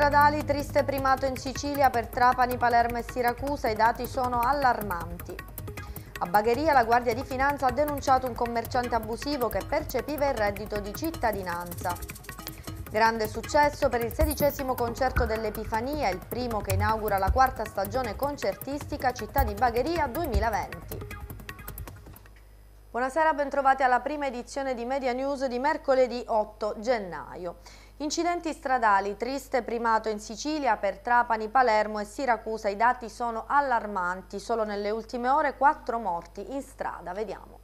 stradali, triste primato in Sicilia per Trapani, Palermo e Siracusa, i dati sono allarmanti. A Bagheria la Guardia di Finanza ha denunciato un commerciante abusivo che percepiva il reddito di cittadinanza. Grande successo per il sedicesimo concerto dell'Epifania, il primo che inaugura la quarta stagione concertistica Città di Bagheria 2020. Buonasera, bentrovati alla prima edizione di Media News di mercoledì 8 gennaio. Incidenti stradali, triste primato in Sicilia per Trapani, Palermo e Siracusa, i dati sono allarmanti, solo nelle ultime ore quattro morti in strada, vediamo.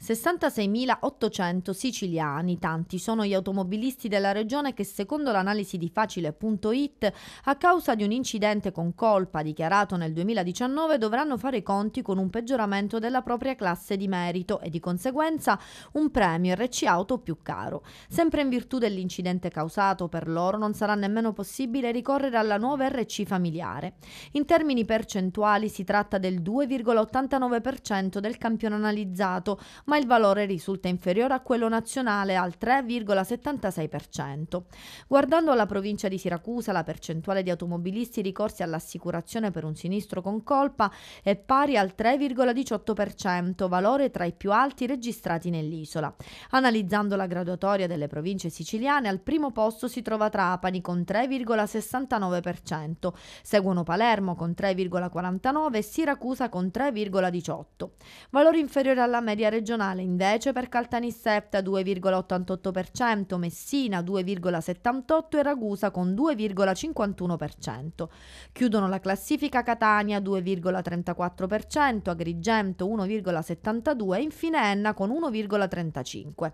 66.800 siciliani, tanti sono gli automobilisti della regione che secondo l'analisi di facile.it a causa di un incidente con colpa dichiarato nel 2019 dovranno fare i conti con un peggioramento della propria classe di merito e di conseguenza un premio RC auto più caro. Sempre in virtù dell'incidente causato per loro non sarà nemmeno possibile ricorrere alla nuova RC familiare. In termini percentuali si tratta del 2,89% del campione analizzato, ma il valore risulta inferiore a quello nazionale al 3,76%. Guardando alla provincia di Siracusa, la percentuale di automobilisti ricorsi all'assicurazione per un sinistro con colpa è pari al 3,18%, valore tra i più alti registrati nell'isola. Analizzando la graduatoria delle province siciliane, al primo posto si trova Trapani con 3,69%, seguono Palermo con 3,49% e Siracusa con 3,18%, valore inferiore alla media regionale regionale invece per Caltanissetta 2,88%, Messina 2,78% e Ragusa con 2,51%. Chiudono la classifica Catania 2,34%, Agrigento 1,72% e infine Enna con 1,35%.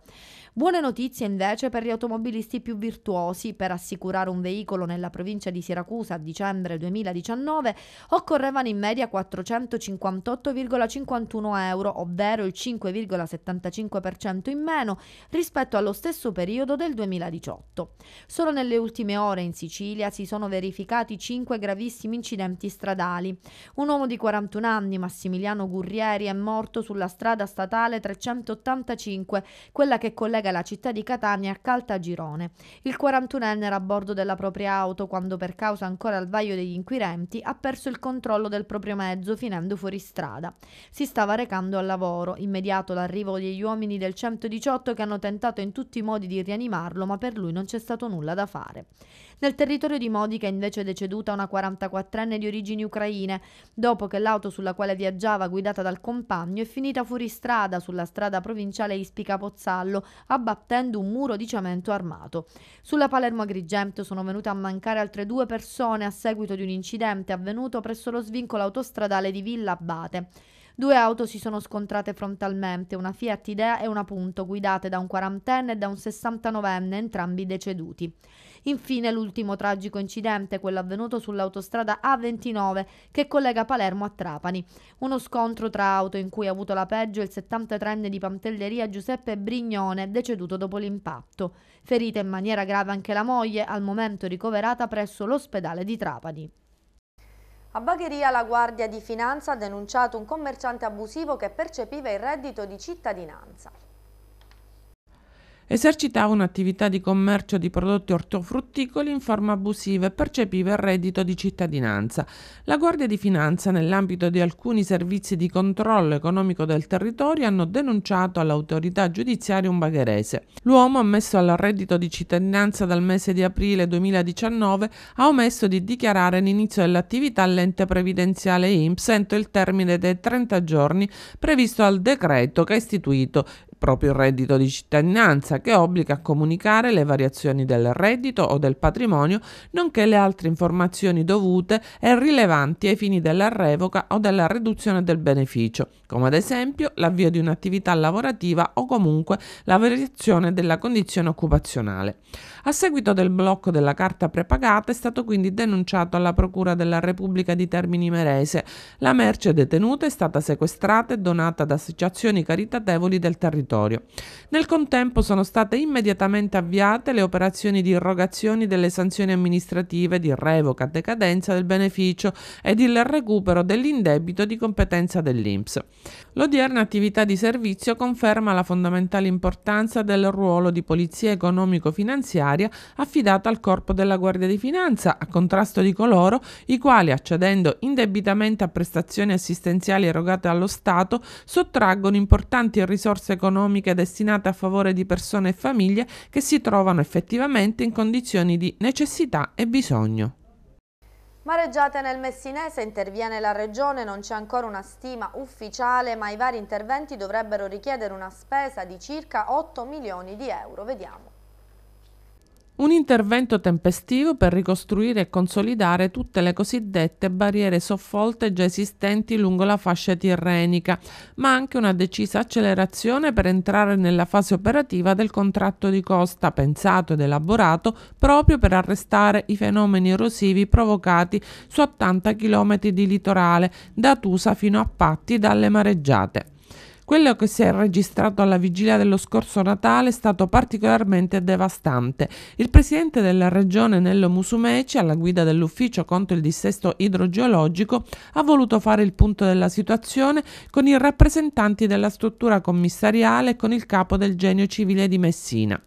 Buone notizie invece per gli automobilisti più virtuosi. Per assicurare un veicolo nella provincia di Siracusa a dicembre 2019 occorrevano in media 458,51 euro, ovvero il 5,5% 0,75% in meno rispetto allo stesso periodo del 2018. Solo nelle ultime ore in Sicilia si sono verificati 5 gravissimi incidenti stradali. Un uomo di 41 anni, Massimiliano Gurrieri, è morto sulla strada statale 385, quella che collega la città di Catania a Caltagirone. Il 41enne era a bordo della propria auto quando per causa ancora al vaio degli inquirenti ha perso il controllo del proprio mezzo finendo fuori strada. Si stava recando al lavoro, immediato la l'arrivo degli uomini del 118 che hanno tentato in tutti i modi di rianimarlo, ma per lui non c'è stato nulla da fare. Nel territorio di Modica invece è deceduta una 44enne di origini ucraine, dopo che l'auto sulla quale viaggiava guidata dal compagno è finita fuori strada sulla strada provinciale Ispica Pozzallo, abbattendo un muro di cemento armato. Sulla Palermo Agrigento sono venute a mancare altre due persone a seguito di un incidente avvenuto presso lo svincolo autostradale di Villa Abate. Due auto si sono scontrate frontalmente, una Fiat Idea e una Punto, guidate da un quarantenne e da un 69enne, entrambi deceduti. Infine l'ultimo tragico incidente, quello avvenuto sull'autostrada A29 che collega Palermo a Trapani. Uno scontro tra auto in cui ha avuto la peggio il 73enne di Pantelleria Giuseppe Brignone, deceduto dopo l'impatto. Ferita in maniera grave anche la moglie, al momento ricoverata presso l'ospedale di Trapani. A Bagheria la Guardia di Finanza ha denunciato un commerciante abusivo che percepiva il reddito di cittadinanza. Esercitava un'attività di commercio di prodotti ortofrutticoli in forma abusiva e percepiva il reddito di cittadinanza. La Guardia di Finanza, nell'ambito di alcuni servizi di controllo economico del territorio, hanno denunciato all'autorità giudiziaria un bagherese. L'uomo, ammesso al reddito di cittadinanza dal mese di aprile 2019, ha omesso di dichiarare l'inizio dell'attività all'ente previdenziale IMSS entro il termine dei 30 giorni previsto al decreto che ha istituito proprio il reddito di cittadinanza che obbliga a comunicare le variazioni del reddito o del patrimonio, nonché le altre informazioni dovute e rilevanti ai fini della revoca o della riduzione del beneficio, come ad esempio l'avvio di un'attività lavorativa o comunque la variazione della condizione occupazionale. A seguito del blocco della carta prepagata è stato quindi denunciato alla Procura della Repubblica di Termini Merese. La merce detenuta è stata sequestrata e donata ad associazioni caritatevoli del territorio. Nel contempo sono state immediatamente avviate le operazioni di irrogazione delle sanzioni amministrative di revoca, decadenza del beneficio ed il recupero dell'indebito di competenza dell'INPS. L'odierna attività di servizio conferma la fondamentale importanza del ruolo di polizia economico-finanziaria affidata al Corpo della Guardia di Finanza a contrasto di coloro i quali, accedendo indebitamente a prestazioni assistenziali erogate allo Stato, sottraggono importanti risorse economiche destinate a favore di persone e famiglie che si trovano effettivamente in condizioni di necessità e bisogno. Mareggiate nel Messinese, interviene la Regione, non c'è ancora una stima ufficiale, ma i vari interventi dovrebbero richiedere una spesa di circa 8 milioni di euro. Vediamo. Un intervento tempestivo per ricostruire e consolidare tutte le cosiddette barriere soffolte già esistenti lungo la fascia tirrenica, ma anche una decisa accelerazione per entrare nella fase operativa del contratto di costa pensato ed elaborato proprio per arrestare i fenomeni erosivi provocati su 80 km di litorale, da Tusa fino a Patti dalle mareggiate. Quello che si è registrato alla vigilia dello scorso Natale è stato particolarmente devastante. Il presidente della regione Nello Musumeci, alla guida dell'ufficio contro il dissesto idrogeologico, ha voluto fare il punto della situazione con i rappresentanti della struttura commissariale e con il capo del genio civile di Messina.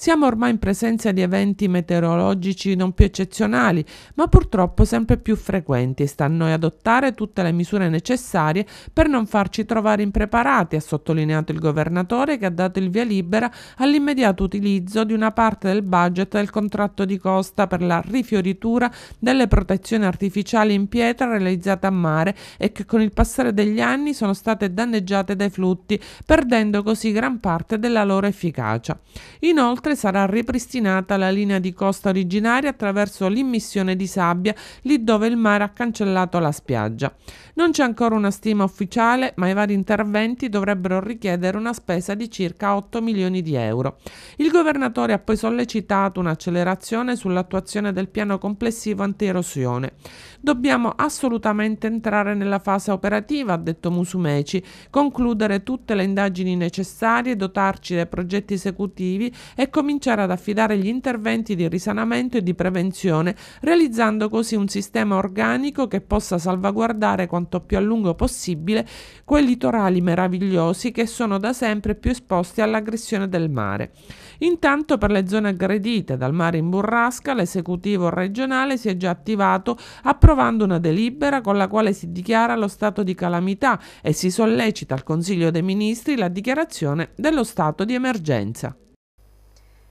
Siamo ormai in presenza di eventi meteorologici non più eccezionali, ma purtroppo sempre più frequenti e sta a noi adottare tutte le misure necessarie per non farci trovare impreparati, ha sottolineato il governatore che ha dato il via libera all'immediato utilizzo di una parte del budget del contratto di costa per la rifioritura delle protezioni artificiali in pietra realizzate a mare e che con il passare degli anni sono state danneggiate dai flutti, perdendo così gran parte della loro efficacia. Inoltre Inoltre sarà ripristinata la linea di costa originaria attraverso l'immissione di sabbia lì dove il mare ha cancellato la spiaggia. Non c'è ancora una stima ufficiale, ma i vari interventi dovrebbero richiedere una spesa di circa 8 milioni di euro. Il governatore ha poi sollecitato un'accelerazione sull'attuazione del piano complessivo anti-erosione. Dobbiamo assolutamente entrare nella fase operativa, ha detto Musumeci, concludere tutte le indagini necessarie, dotarci dei progetti esecutivi e cominciare ad affidare gli interventi di risanamento e di prevenzione, realizzando così un sistema organico che possa salvaguardare quanto più a lungo possibile quei litorali meravigliosi che sono da sempre più esposti all'aggressione del mare. Intanto per le zone aggredite dal mare in burrasca, l'esecutivo regionale si è già attivato approvando una delibera con la quale si dichiara lo stato di calamità e si sollecita al Consiglio dei Ministri la dichiarazione dello stato di emergenza.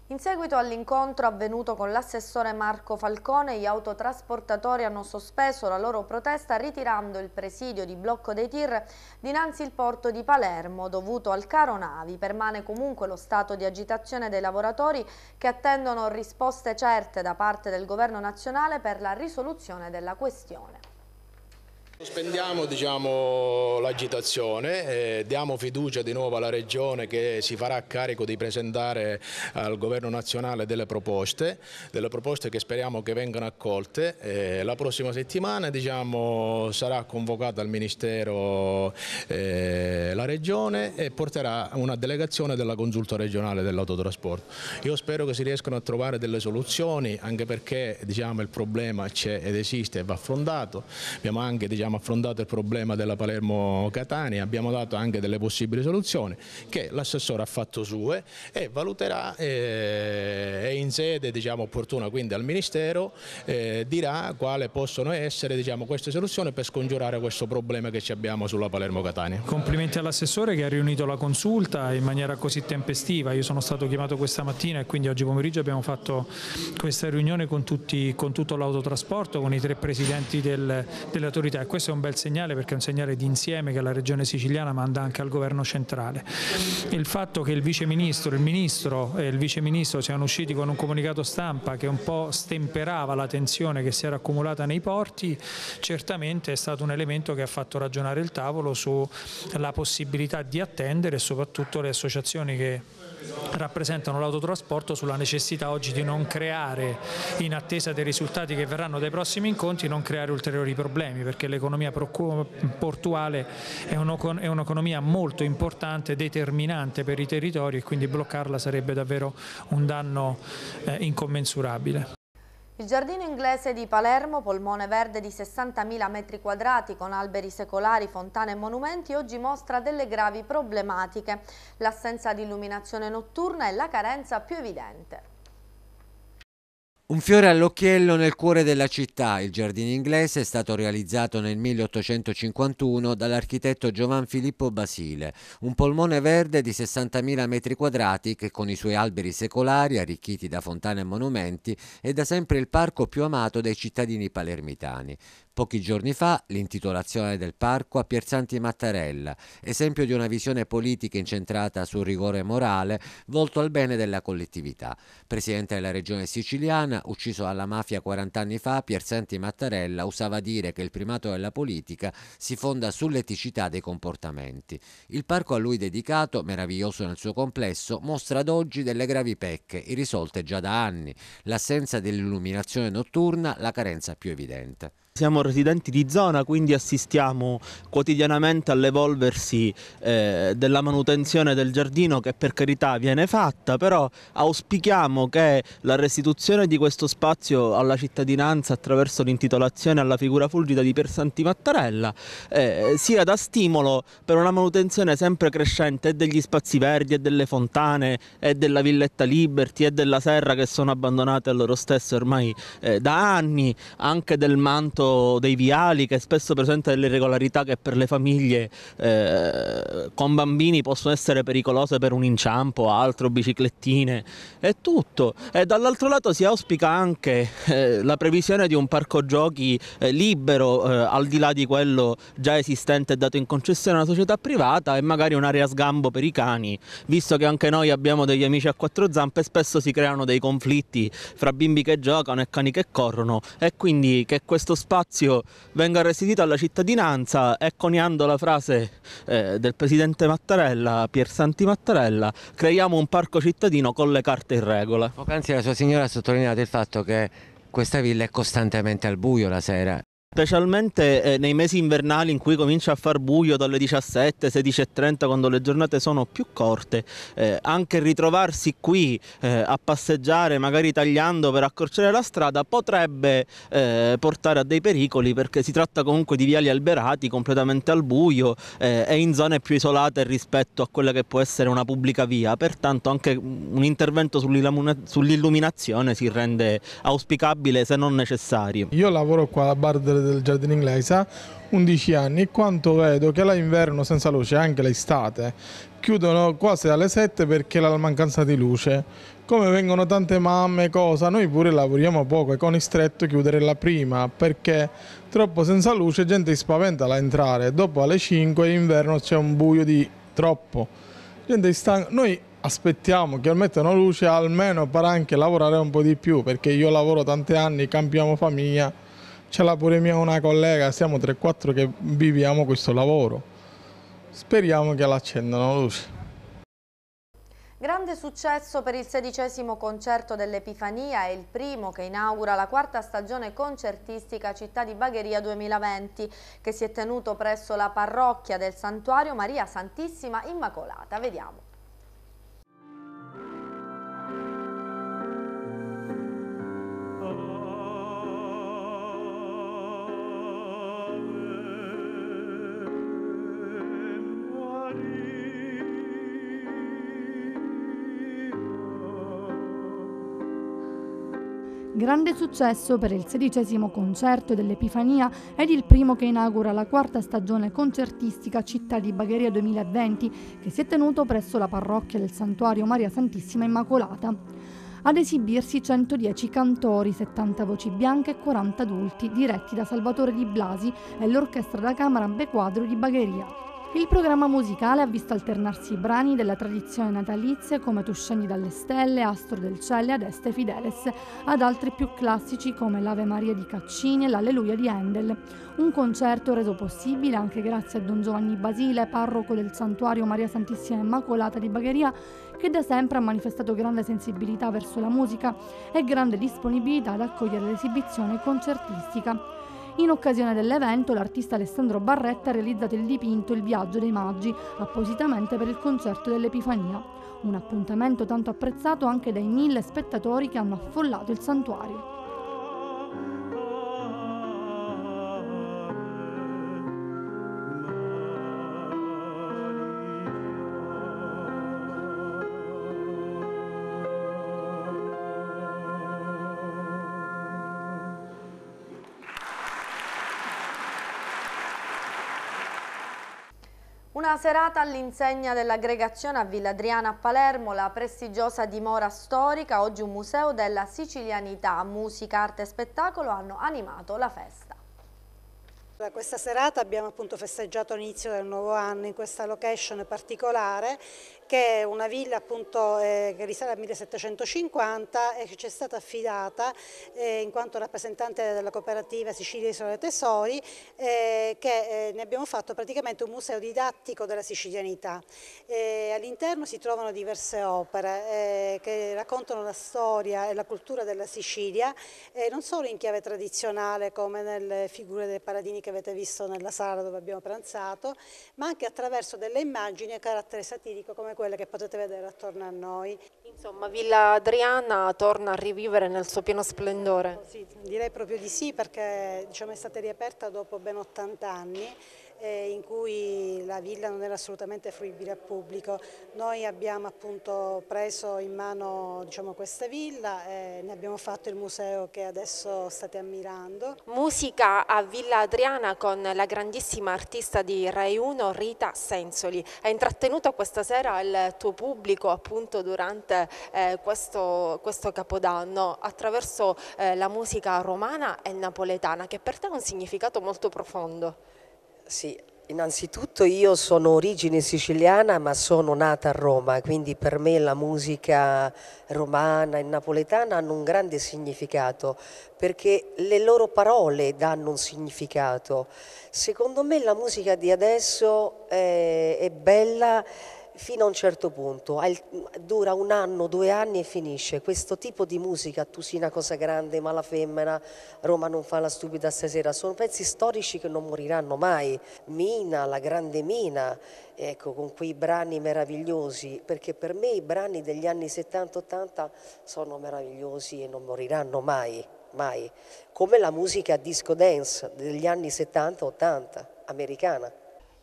In seguito all'incontro avvenuto con l'assessore Marco Falcone, gli autotrasportatori hanno sospeso la loro protesta ritirando il presidio di blocco dei tir dinanzi il porto di Palermo dovuto al caro navi. Permane comunque lo stato di agitazione dei lavoratori che attendono risposte certe da parte del governo nazionale per la risoluzione della questione. Spendiamo diciamo, l'agitazione, eh, diamo fiducia di nuovo alla Regione che si farà carico di presentare al Governo nazionale delle proposte, delle proposte che speriamo che vengano accolte. Eh, la prossima settimana diciamo, sarà convocata al Ministero eh, la Regione e porterà una delegazione della consulta regionale dell'autotrasporto. Io spero che si riescano a trovare delle soluzioni anche perché diciamo, il problema c'è ed esiste e va affrontato. Abbiamo anche diciamo, abbiamo affrontato il problema della Palermo-Catania, abbiamo dato anche delle possibili soluzioni che l'assessore ha fatto sue e valuterà eh, e in sede diciamo, opportuna quindi al Ministero eh, dirà quale possono essere diciamo, queste soluzioni per scongiurare questo problema che ci abbiamo sulla Palermo-Catania. Complimenti all'assessore che ha riunito la consulta in maniera così tempestiva, io sono stato chiamato questa mattina e quindi oggi pomeriggio abbiamo fatto questa riunione con, tutti, con tutto l'autotrasporto, con i tre presidenti del, delle autorità questo è un bel segnale perché è un segnale di insieme che la Regione siciliana manda anche al governo centrale. Il fatto che il Vice Ministro, il Ministro e il Vice Ministro siano usciti con un comunicato stampa che un po' stemperava la tensione che si era accumulata nei porti, certamente è stato un elemento che ha fatto ragionare il tavolo sulla possibilità di attendere e soprattutto le associazioni che rappresentano l'autotrasporto sulla necessità oggi di non creare, in attesa dei risultati che verranno dai prossimi incontri, non creare ulteriori problemi perché l'economia portuale è un'economia molto importante, determinante per i territori e quindi bloccarla sarebbe davvero un danno eh, incommensurabile. Il giardino inglese di Palermo, polmone verde di 60.000 m2 con alberi secolari, fontane e monumenti, oggi mostra delle gravi problematiche, l'assenza di illuminazione notturna è la carenza più evidente. Un fiore all'occhiello nel cuore della città, il giardino inglese è stato realizzato nel 1851 dall'architetto Giovan Filippo Basile, un polmone verde di 60.000 metri quadrati che con i suoi alberi secolari, arricchiti da fontane e monumenti, è da sempre il parco più amato dai cittadini palermitani. Pochi giorni fa l'intitolazione del parco a Pierzanti Mattarella, esempio di una visione politica incentrata sul rigore morale volto al bene della collettività. Presidente della regione siciliana, ucciso alla mafia 40 anni fa, Pierzanti Mattarella usava dire che il primato della politica si fonda sull'eticità dei comportamenti. Il parco a lui dedicato, meraviglioso nel suo complesso, mostra ad oggi delle gravi pecche, irrisolte già da anni, l'assenza dell'illuminazione notturna, la carenza più evidente. Siamo residenti di zona, quindi assistiamo quotidianamente all'evolversi eh, della manutenzione del giardino che per carità viene fatta, però auspichiamo che la restituzione di questo spazio alla cittadinanza attraverso l'intitolazione alla figura fulgida di Piersanti Mattarella eh, sia da stimolo per una manutenzione sempre crescente degli spazi verdi e delle fontane e della villetta Liberty e della serra che sono abbandonate a loro stesse ormai eh, da anni, anche del manto dei viali che spesso presenta delle irregolarità che per le famiglie eh, con bambini possono essere pericolose per un inciampo, altro, biciclettine e tutto. E dall'altro lato si auspica anche eh, la previsione di un parco giochi eh, libero eh, al di là di quello già esistente e dato in concessione a una società privata e magari un'area sgambo per i cani, visto che anche noi abbiamo degli amici a quattro zampe e spesso si creano dei conflitti fra bimbi che giocano e cani che corrono e quindi che questo spazio spazio venga restituito alla cittadinanza e coniando la frase eh, del presidente Mattarella, Pier Santi Mattarella, creiamo un parco cittadino con le carte in regola. Poc'anzi la sua signora ha sottolineato il fatto che questa villa è costantemente al buio la sera Specialmente eh, nei mesi invernali in cui comincia a far buio dalle 17, 16.30 quando le giornate sono più corte, eh, anche ritrovarsi qui eh, a passeggiare magari tagliando per accorciare la strada potrebbe eh, portare a dei pericoli perché si tratta comunque di viali alberati completamente al buio eh, e in zone più isolate rispetto a quella che può essere una pubblica via, pertanto anche un intervento sull'illuminazione si rende auspicabile se non necessario. Io lavoro qua alla bar del master del giardino inglese, 11 anni, e quanto vedo che l'inverno senza luce, anche l'estate, chiudono quasi alle 7 perché la mancanza di luce. Come vengono tante mamme, cosa, noi pure lavoriamo poco e con il stretto chiudere la prima perché troppo senza luce gente si spaventa alla entrare. Dopo alle 5 inverno c'è un buio di troppo. Gente stanca. Noi aspettiamo che mettano luce almeno per anche lavorare un po' di più perché io lavoro tanti anni, cambiamo famiglia ce l'ha pure mia una collega, siamo 3-4 che viviamo questo lavoro. Speriamo che l'accendano luce. Grande successo per il sedicesimo concerto dell'Epifania e il primo che inaugura la quarta stagione concertistica Città di Bagheria 2020 che si è tenuto presso la parrocchia del santuario Maria Santissima Immacolata. Vediamo. Grande successo per il sedicesimo concerto dell'Epifania ed il primo che inaugura la quarta stagione concertistica Città di Bagheria 2020 che si è tenuto presso la parrocchia del Santuario Maria Santissima Immacolata. Ad esibirsi 110 cantori, 70 voci bianche e 40 adulti, diretti da Salvatore Di Blasi e l'orchestra da camera Bequadro di Bagheria. Il programma musicale ha visto alternarsi i brani della tradizione natalizia come Tu scendi dalle stelle, Astro del cielo, e Adeste Fideles, ad altri più classici come l'Ave Maria di Caccini e l'Alleluia di Handel. Un concerto reso possibile anche grazie a Don Giovanni Basile, parroco del santuario Maria Santissima Immacolata di Bagheria, che da sempre ha manifestato grande sensibilità verso la musica e grande disponibilità ad accogliere l'esibizione concertistica in occasione dell'evento l'artista Alessandro Barretta ha realizzato il dipinto Il viaggio dei maggi appositamente per il concerto dell'Epifania, un appuntamento tanto apprezzato anche dai mille spettatori che hanno affollato il santuario. Una serata all'insegna dell'aggregazione a Villa Adriana a Palermo, la prestigiosa dimora storica, oggi un museo della sicilianità, musica, arte e spettacolo hanno animato la festa. questa serata abbiamo appunto festeggiato l'inizio del nuovo anno in questa location particolare che è una villa appunto, eh, che risale al 1750 e che ci è stata affidata eh, in quanto rappresentante della cooperativa Sicilia Isole Tesori eh, che eh, ne abbiamo fatto praticamente un museo didattico della sicilianità. Eh, all'interno si trovano diverse opere eh, che raccontano la storia e la cultura della Sicilia non solo in chiave tradizionale come nelle figure dei paladini che avete visto nella sala dove abbiamo pranzato ma anche attraverso delle immagini a carattere satirico come quelle che potete vedere attorno a noi. Insomma, Villa Adriana torna a rivivere nel suo pieno splendore. Sì, direi proprio di sì perché diciamo, è stata riaperta dopo ben 80 anni eh, in cui la villa non era assolutamente fruibile al pubblico. Noi abbiamo appunto preso in mano diciamo, questa villa e ne abbiamo fatto il museo che adesso state ammirando. Musica a Villa Adriana con la grandissima artista di Rai 1 Rita Sensoli. Hai intrattenuto questa sera il tuo pubblico appunto durante eh, questo, questo, capodanno attraverso eh, la musica romana e napoletana che per te ha un significato molto profondo. Sì, innanzitutto io sono origine siciliana ma sono nata a Roma, quindi per me la musica romana e napoletana hanno un grande significato perché le loro parole danno un significato. Secondo me la musica di adesso è, è bella fino a un certo punto, dura un anno, due anni e finisce. Questo tipo di musica, Tusina Cosa Grande, Mala Femmina, Roma non fa la stupida stasera, sono pezzi storici che non moriranno mai. Mina, la grande Mina, ecco, con quei brani meravigliosi, perché per me i brani degli anni 70-80 sono meravigliosi e non moriranno mai, mai. Come la musica disco dance degli anni 70-80, americana.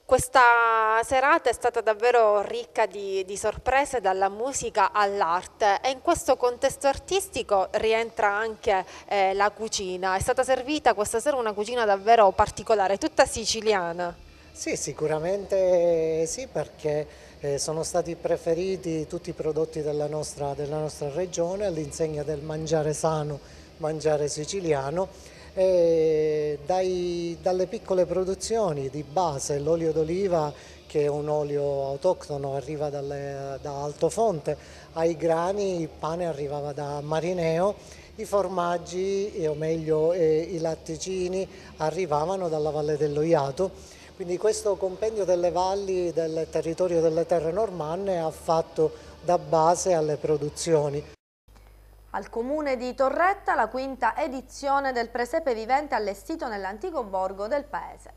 Questa serata è stata davvero ricca di, di sorprese dalla musica all'arte e in questo contesto artistico rientra anche eh, la cucina. È stata servita questa sera una cucina davvero particolare, tutta siciliana. Sì, sicuramente sì perché eh, sono stati preferiti tutti i prodotti della nostra, della nostra regione all'insegna del mangiare sano, mangiare siciliano e dai, dalle piccole produzioni di base, l'olio d'oliva che è un olio autoctono, arriva dalle, da Altofonte, ai grani il pane arrivava da Marineo, i formaggi, eh, o meglio eh, i latticini, arrivavano dalla Valle dello Iato. Quindi questo compendio delle valli del territorio delle terre normanne ha fatto da base alle produzioni. Al comune di Torretta la quinta edizione del presepe vivente allestito nell'antico borgo del paese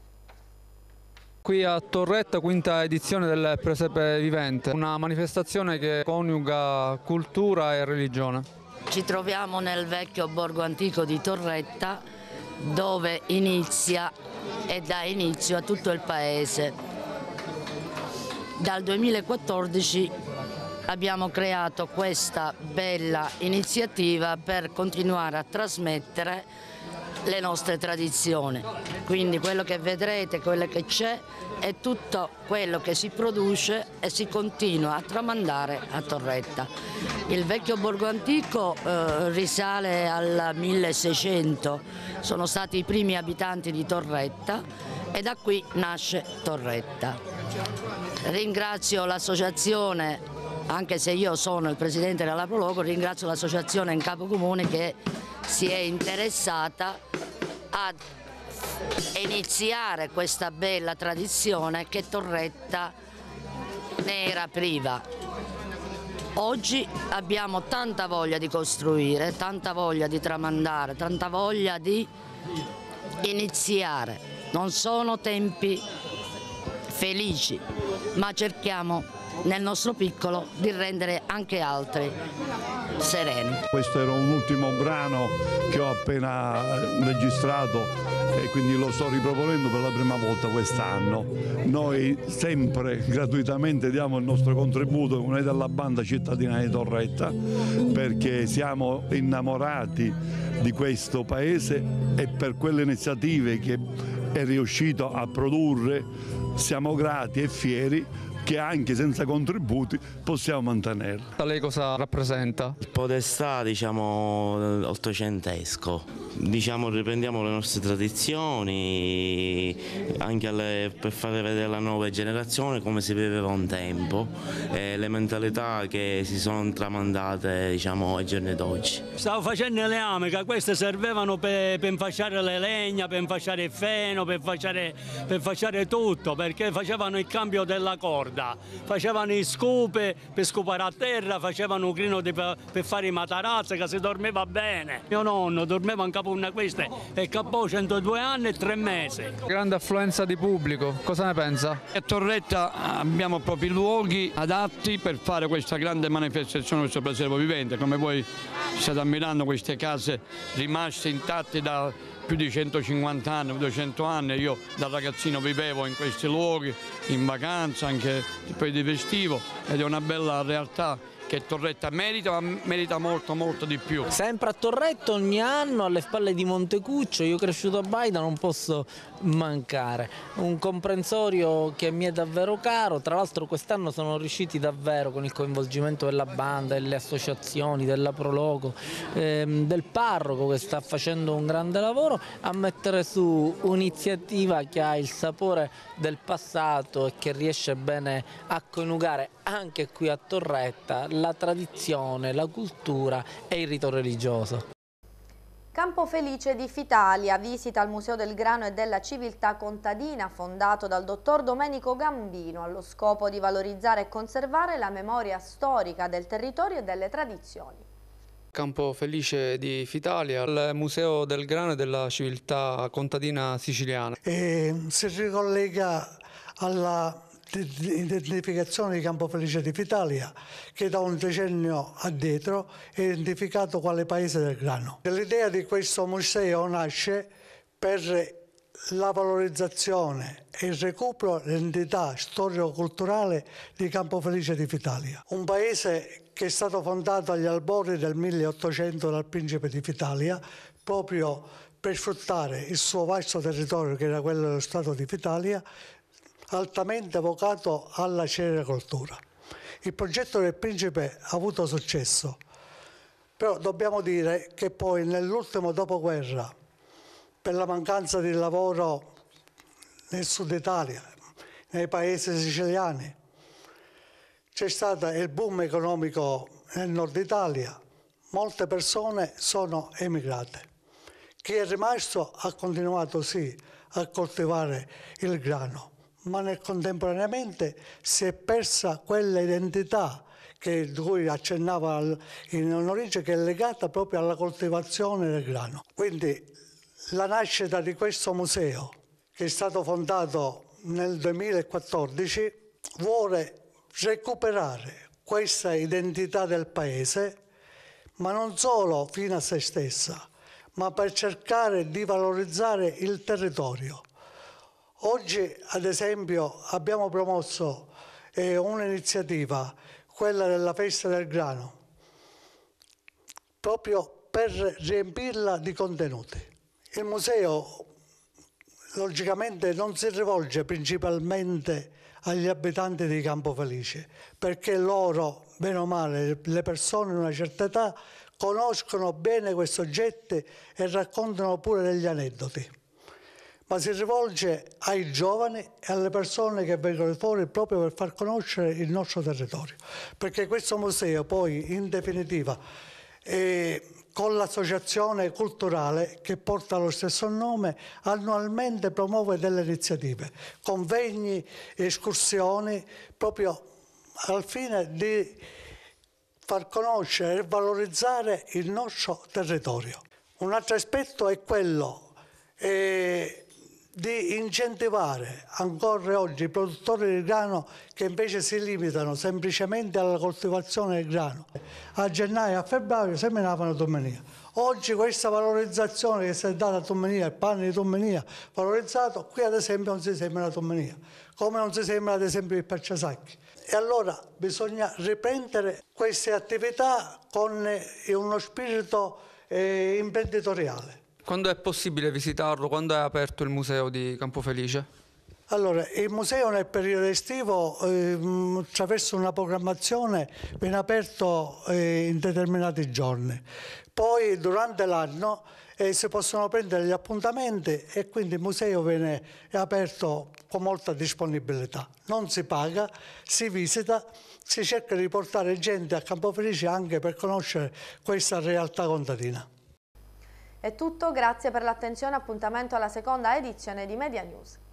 qui a Torretta, quinta edizione del Presepe Vivente, una manifestazione che coniuga cultura e religione. Ci troviamo nel vecchio borgo antico di Torretta dove inizia e dà inizio a tutto il paese. Dal 2014 abbiamo creato questa bella iniziativa per continuare a trasmettere le nostre tradizioni. Quindi quello che vedrete, quello che c'è è tutto quello che si produce e si continua a tramandare a Torretta. Il vecchio borgo antico eh, risale al 1600, sono stati i primi abitanti di Torretta e da qui nasce Torretta. Ringrazio l'associazione anche se io sono il presidente della Prologo, ringrazio l'associazione in capo comune che si è interessata a iniziare questa bella tradizione che Torretta ne era priva. Oggi abbiamo tanta voglia di costruire, tanta voglia di tramandare, tanta voglia di iniziare. Non sono tempi felici, ma cerchiamo nel nostro piccolo di rendere anche altri sereni. Questo era un ultimo brano che ho appena eh, registrato e quindi lo sto riproponendo per la prima volta quest'anno. Noi sempre gratuitamente diamo il nostro contributo come dalla banda cittadina di Torretta perché siamo innamorati di questo paese e per quelle iniziative che è riuscito a produrre siamo grati e fieri che anche senza contributi possiamo mantenere. Lei cosa rappresenta? Il podestà diciamo ottocentesco, diciamo riprendiamo le nostre tradizioni anche alle, per fare vedere la nuova generazione come si viveva un tempo e le mentalità che si sono tramandate diciamo ai giorni d'oggi. Stavo facendo le amiche, queste servivano per, per infasciare le legna, per infasciare il feno, per infasciare, per infasciare tutto perché facevano il cambio della corda città. Facevano i scope per scopare a terra, facevano un crino per fare i matarazzi che si dormiva bene. Mio nonno dormiva in capo una questa e capò 102 anni e 3 mesi. Grande affluenza di pubblico, cosa ne pensa? A Torretta abbiamo proprio i luoghi adatti per fare questa grande manifestazione, questo preservo vivente, come voi state ammirando queste case rimaste intatte da più di 150 anni, 200 anni, io da ragazzino vivevo in questi luoghi, in vacanza, anche poi di festivo ed è una bella realtà che Torretta merita, ma merita molto molto di più. Sempre a Torretta ogni anno alle spalle di Montecuccio, io cresciuto a Baida non posso mancare. Un comprensorio che mi è davvero caro, tra l'altro quest'anno sono riusciti davvero con il coinvolgimento della banda, delle associazioni, della Prologo, ehm, del parroco che sta facendo un grande lavoro a mettere su un'iniziativa che ha il sapore del passato e che riesce bene a coniugare anche qui a Torretta la tradizione, la cultura e il rito religioso. Campofelice di Fitalia, visita al Museo del Grano e della Civiltà Contadina fondato dal dottor Domenico Gambino allo scopo di valorizzare e conservare la memoria storica del territorio e delle tradizioni. Campo Felice di Fitalia, al Museo del Grano e della Civiltà Contadina Siciliana. E eh, si ricollega alla identificazione di Campofelice di Italia, che da un decennio addietro è identificato quale paese del grano. L'idea di questo museo nasce per la valorizzazione e il recupero dell'entità storico-culturale di Campofelice di Italia, un paese che è stato fondato agli albori del 1800 dal principe di Italia proprio per sfruttare il suo vasto territorio che era quello dello Stato di Fitalia, altamente vocato alla cerecoltura. Il progetto del principe ha avuto successo, però dobbiamo dire che poi nell'ultimo dopoguerra, per la mancanza di lavoro nel sud Italia, nei paesi siciliani, c'è stato il boom economico nel nord Italia, molte persone sono emigrate. Chi è rimasto ha continuato sì a coltivare il grano ma nel contemporaneamente si è persa quella identità che, di cui accennava in origine, che è legata proprio alla coltivazione del grano. Quindi la nascita di questo museo, che è stato fondato nel 2014, vuole recuperare questa identità del paese, ma non solo fino a se stessa, ma per cercare di valorizzare il territorio, Oggi, ad esempio, abbiamo promosso eh, un'iniziativa, quella della festa del grano, proprio per riempirla di contenuti. Il museo logicamente non si rivolge principalmente agli abitanti di Campo Felice, perché loro, bene o male, le persone di una certa età conoscono bene questi oggetti e raccontano pure degli aneddoti ma si rivolge ai giovani e alle persone che vengono fuori proprio per far conoscere il nostro territorio. Perché questo museo poi in definitiva è con l'associazione culturale che porta lo stesso nome, annualmente promuove delle iniziative, convegni, escursioni, proprio al fine di far conoscere e valorizzare il nostro territorio. Un altro aspetto è quello eh, di incentivare ancora oggi i produttori di grano che invece si limitano semplicemente alla coltivazione del grano. A gennaio e a febbraio seminavano tumenia. Oggi questa valorizzazione che si è data a tumenia, il pane di tumenia valorizzato, qui ad esempio non si semina tumenia, come non si semina ad esempio il perciasacchi. E allora bisogna riprendere queste attività con uno spirito eh, imprenditoriale. Quando è possibile visitarlo? Quando è aperto il museo di Campo Felice? Allora, il museo nel periodo estivo, eh, attraverso una programmazione, viene aperto eh, in determinati giorni. Poi durante l'anno eh, si possono prendere gli appuntamenti e quindi il museo viene aperto con molta disponibilità. Non si paga, si visita, si cerca di portare gente a Campo Felice anche per conoscere questa realtà contadina. È tutto, grazie per l'attenzione, appuntamento alla seconda edizione di Media News.